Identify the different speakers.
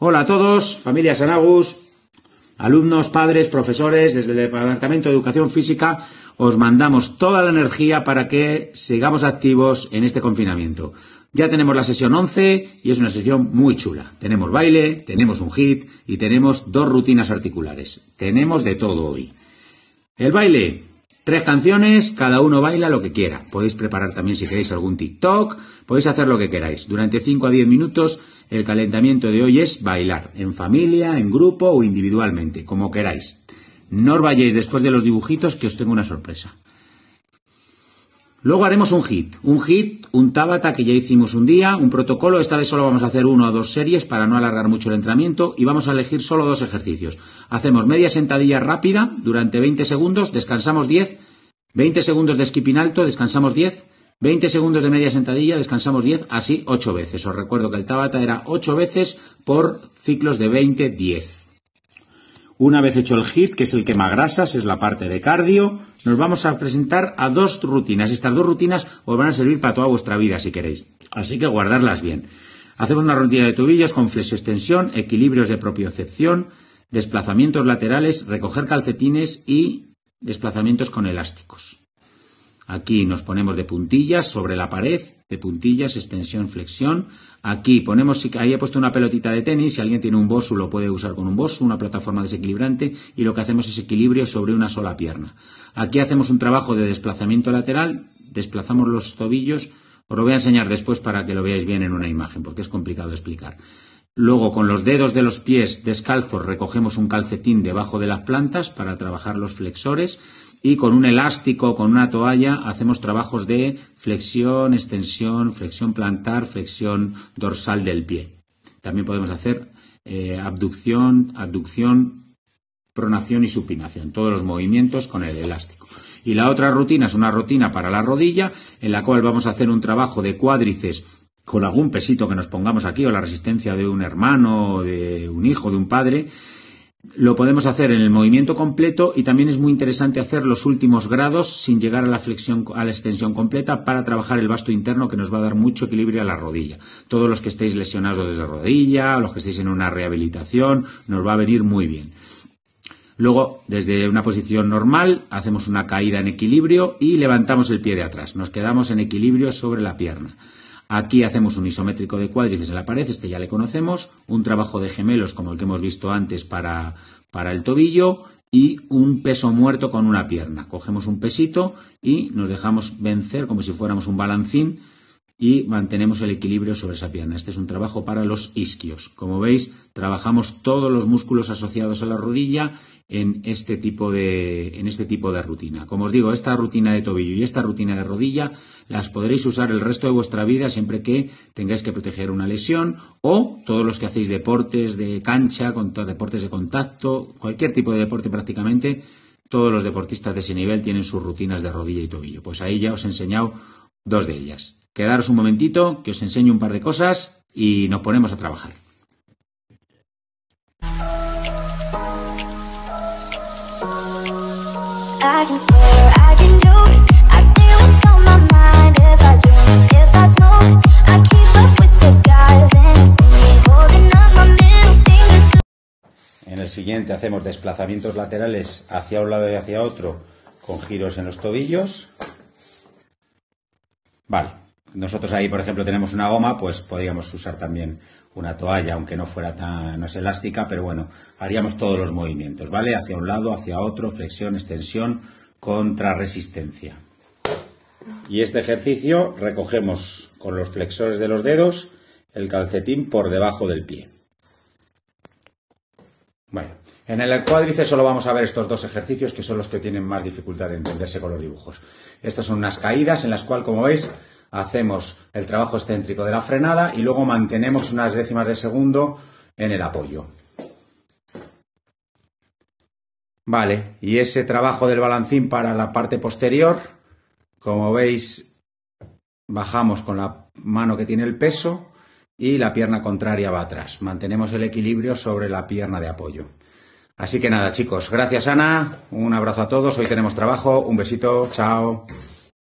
Speaker 1: Hola a todos, familia Sanagus, alumnos, padres, profesores, desde el Departamento de Educación Física os mandamos toda la energía para que sigamos activos en este confinamiento. Ya tenemos la sesión 11 y es una sesión muy chula. Tenemos baile, tenemos un hit y tenemos dos rutinas articulares. Tenemos de todo hoy. El baile, Tres canciones, cada uno baila lo que quiera. Podéis preparar también si queréis algún TikTok, podéis hacer lo que queráis. Durante 5 a 10 minutos el calentamiento de hoy es bailar, en familia, en grupo o individualmente, como queráis. No os vayáis después de los dibujitos que os tengo una sorpresa. Luego haremos un hit, un hit, un tabata que ya hicimos un día, un protocolo, esta vez solo vamos a hacer uno o dos series para no alargar mucho el entrenamiento y vamos a elegir solo dos ejercicios. Hacemos media sentadilla rápida durante 20 segundos, descansamos 10, 20 segundos de skipping alto, descansamos 10, 20 segundos de media sentadilla, descansamos 10, así 8 veces. Os recuerdo que el Tabata era 8 veces por ciclos de 20, 10. Una vez hecho el HIT, que es el grasas, es la parte de cardio, nos vamos a presentar a dos rutinas. Estas dos rutinas os van a servir para toda vuestra vida si queréis. Así que guardarlas bien. Hacemos una rutina de tobillos con flexo-extensión, equilibrios de propiocepción, desplazamientos laterales, recoger calcetines y desplazamientos con elásticos. Aquí nos ponemos de puntillas sobre la pared, de puntillas, extensión, flexión. Aquí ponemos, ahí he puesto una pelotita de tenis, si alguien tiene un bosu lo puede usar con un bosu, una plataforma desequilibrante y lo que hacemos es equilibrio sobre una sola pierna. Aquí hacemos un trabajo de desplazamiento lateral, desplazamos los tobillos, os lo voy a enseñar después para que lo veáis bien en una imagen porque es complicado de explicar. Luego con los dedos de los pies descalzos recogemos un calcetín debajo de las plantas para trabajar los flexores y con un elástico, con una toalla, hacemos trabajos de flexión, extensión, flexión plantar, flexión dorsal del pie. También podemos hacer eh, abducción, abducción, pronación y supinación, todos los movimientos con el elástico. Y la otra rutina es una rutina para la rodilla, en la cual vamos a hacer un trabajo de cuádrices con algún pesito que nos pongamos aquí o la resistencia de un hermano, de un hijo, de un padre, lo podemos hacer en el movimiento completo y también es muy interesante hacer los últimos grados sin llegar a la flexión a la extensión completa para trabajar el vasto interno que nos va a dar mucho equilibrio a la rodilla. Todos los que estéis lesionados desde rodilla, los que estéis en una rehabilitación, nos va a venir muy bien. Luego, desde una posición normal, hacemos una caída en equilibrio y levantamos el pie de atrás. Nos quedamos en equilibrio sobre la pierna. Aquí hacemos un isométrico de cuádriceps en la pared, este ya le conocemos, un trabajo de gemelos como el que hemos visto antes para, para el tobillo y un peso muerto con una pierna. Cogemos un pesito y nos dejamos vencer como si fuéramos un balancín y mantenemos el equilibrio sobre esa pierna. Este es un trabajo para los isquios. Como veis, trabajamos todos los músculos asociados a la rodilla en este tipo de, en este tipo de rutina. Como os digo, esta rutina de tobillo y esta rutina de rodilla las podréis usar el resto de vuestra vida siempre que tengáis que proteger una lesión o todos los que hacéis deportes de cancha, deportes de contacto, cualquier tipo de deporte prácticamente. Todos los deportistas de ese nivel tienen sus rutinas de rodilla y tobillo. Pues ahí ya os he enseñado dos de ellas. Quedaros un momentito, que os enseño un par de cosas y nos ponemos a trabajar. En el siguiente hacemos desplazamientos laterales hacia un lado y hacia otro con giros en los tobillos. Vale, nosotros ahí, por ejemplo, tenemos una goma, pues podríamos usar también una toalla, aunque no fuera tan, no es elástica, pero bueno, haríamos todos los movimientos, ¿vale? Hacia un lado, hacia otro, flexión, extensión, contrarresistencia. Y este ejercicio recogemos con los flexores de los dedos el calcetín por debajo del pie. Bueno, en el cuádriceps solo vamos a ver estos dos ejercicios que son los que tienen más dificultad de entenderse con los dibujos. Estas son unas caídas en las cuales, como veis, hacemos el trabajo excéntrico de la frenada y luego mantenemos unas décimas de segundo en el apoyo. Vale, y ese trabajo del balancín para la parte posterior, como veis, bajamos con la mano que tiene el peso y la pierna contraria va atrás. Mantenemos el equilibrio sobre la pierna de apoyo. Así que nada, chicos, gracias Ana, un abrazo a todos, hoy tenemos trabajo, un besito, chao.